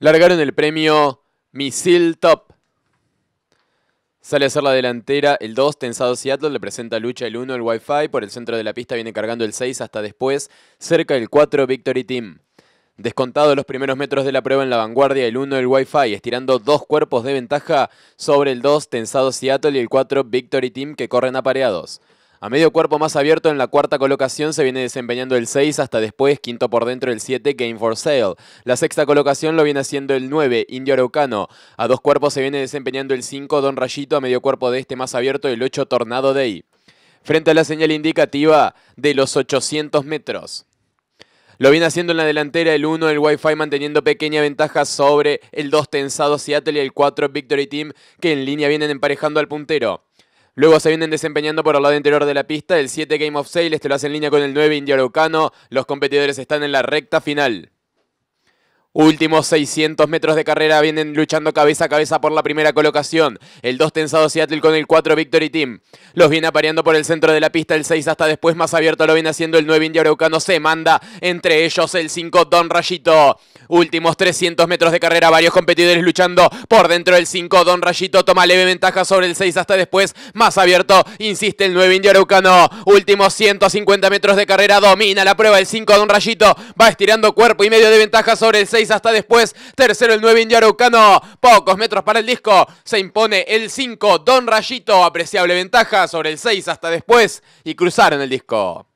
Largaron el premio Misil Top. Sale a hacer la delantera el 2, tensado Seattle, le presenta lucha el 1, el Wi-Fi, por el centro de la pista viene cargando el 6 hasta después, cerca el 4, Victory Team. Descontado los primeros metros de la prueba en la vanguardia, el 1, el Wi-Fi, estirando dos cuerpos de ventaja sobre el 2, tensado Seattle y el 4, Victory Team, que corren apareados. A medio cuerpo más abierto en la cuarta colocación se viene desempeñando el 6 hasta después, quinto por dentro el 7, Game for Sale. La sexta colocación lo viene haciendo el 9, Indio Araucano. A dos cuerpos se viene desempeñando el 5, Don Rayito. A medio cuerpo de este más abierto el 8, Tornado Day. Frente a la señal indicativa de los 800 metros. Lo viene haciendo en la delantera el 1, el Wi-Fi manteniendo pequeña ventaja sobre el 2 tensado Seattle y el 4 Victory Team que en línea vienen emparejando al puntero. Luego se vienen desempeñando por el lado interior de la pista. El 7 Game of Sales te lo hace en línea con el 9 Indio Araucano. Los competidores están en la recta final. Últimos 600 metros de carrera vienen luchando cabeza a cabeza por la primera colocación. El 2 tensado Seattle con el 4 Victory Team. Los viene apareando por el centro de la pista el 6 hasta después más abierto lo viene haciendo el 9 India Araucano. Se manda entre ellos el 5 Don Rayito. Últimos 300 metros de carrera, varios competidores luchando por dentro del 5. Don Rayito toma leve ventaja sobre el 6 hasta después. Más abierto, insiste el 9 Indio Araucano. Últimos 150 metros de carrera, domina la prueba el 5 Don Rayito. Va estirando cuerpo y medio de ventaja sobre el 6 hasta después. Tercero el 9 indiarucano. Pocos metros para el disco. Se impone el 5 Don Rayito. Apreciable ventaja sobre el 6 hasta después. Y cruzaron el disco.